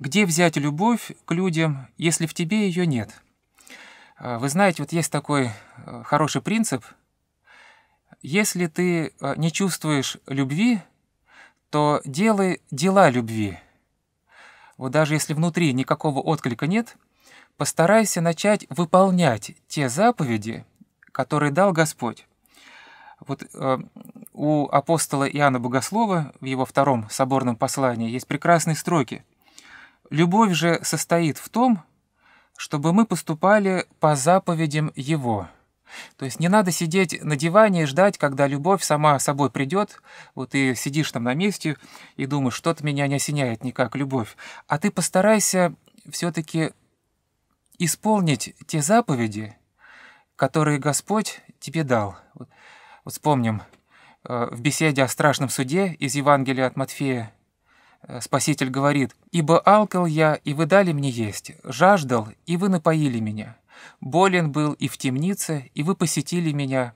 Где взять любовь к людям, если в тебе ее нет? А, вы знаете, вот есть такой э, хороший принцип. Если ты э, не чувствуешь любви, то делай дела любви. Вот даже если внутри никакого отклика нет, постарайся начать выполнять те заповеди, которые дал Господь. Вот э, у апостола Иоанна Богослова в его втором соборном послании есть прекрасные строки – Любовь же состоит в том, чтобы мы поступали по заповедям Его. То есть не надо сидеть на диване и ждать, когда любовь сама собой придет. Вот ты сидишь там на месте и думаешь, что-то меня не осеняет никак, любовь. А ты постарайся все-таки исполнить те заповеди, которые Господь тебе дал. Вот, вспомним э, в беседе о страшном суде из Евангелия от Матфея Э, Спаситель говорит, «Ибо алкал я, и вы дали мне есть, жаждал, и вы напоили меня, болен был и в темнице, и вы посетили меня,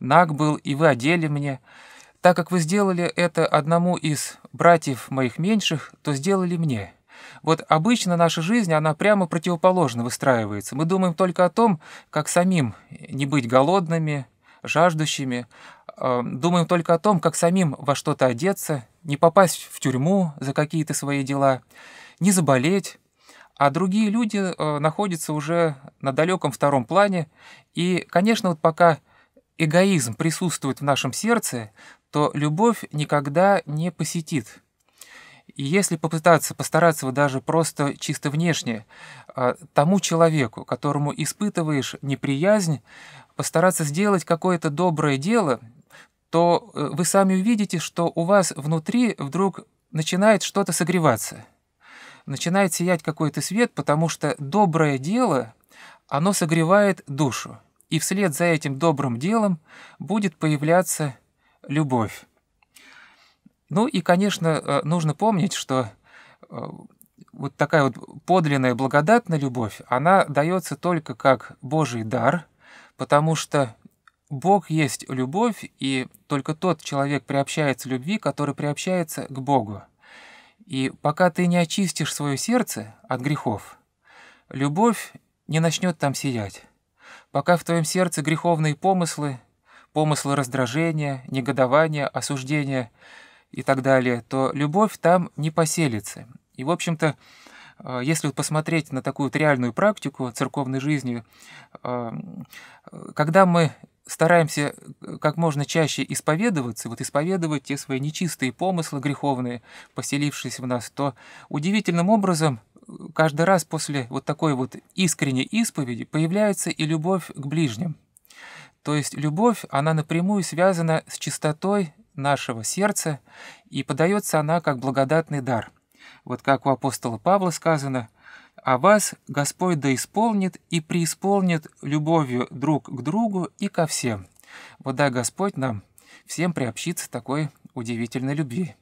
наг был, и вы одели мне. Так как вы сделали это одному из братьев моих меньших, то сделали мне». Вот обычно наша жизнь, она прямо противоположно выстраивается. Мы думаем только о том, как самим не быть голодными, жаждущими, э, думаем только о том, как самим во что-то одеться, не попасть в тюрьму за какие-то свои дела, не заболеть, а другие люди э, находятся уже на далеком втором плане. И, конечно, вот пока эгоизм присутствует в нашем сердце, то любовь никогда не посетит. И если попытаться, постараться вот даже просто чисто внешне э, тому человеку, которому испытываешь неприязнь, постараться сделать какое-то доброе дело – то э, вы сами увидите, что у вас внутри вдруг начинает что-то согреваться, начинает сиять какой-то свет, потому что доброе дело, оно согревает душу. И вслед за этим добрым делом будет появляться любовь. Ну и, конечно, э, нужно помнить, что э, вот такая вот подлинная благодатная любовь, она дается только как Божий дар, потому что Бог есть любовь, и только тот человек приобщается любви, который приобщается к Богу. И пока ты не очистишь свое сердце от грехов, любовь не начнет там сиять. Пока в твоем сердце греховные помыслы, помыслы раздражения, негодования, осуждения и так далее, то любовь там не поселится. И, в общем-то, э, если вот посмотреть на такую вот реальную практику церковной жизни, э, э, когда мы стараемся э, как можно чаще исповедоваться, вот исповедовать те свои нечистые помыслы греховные, поселившиеся в нас, то удивительным образом э, каждый раз после вот такой вот искренней исповеди появляется и любовь к ближним. То есть любовь, она напрямую связана с чистотой нашего сердца, и подается она как благодатный дар. Вот как у апостола Павла сказано, а вас Господь да исполнит и преисполнит любовью друг к другу и ко всем. Вот да Господь нам всем приобщится такой удивительной любви.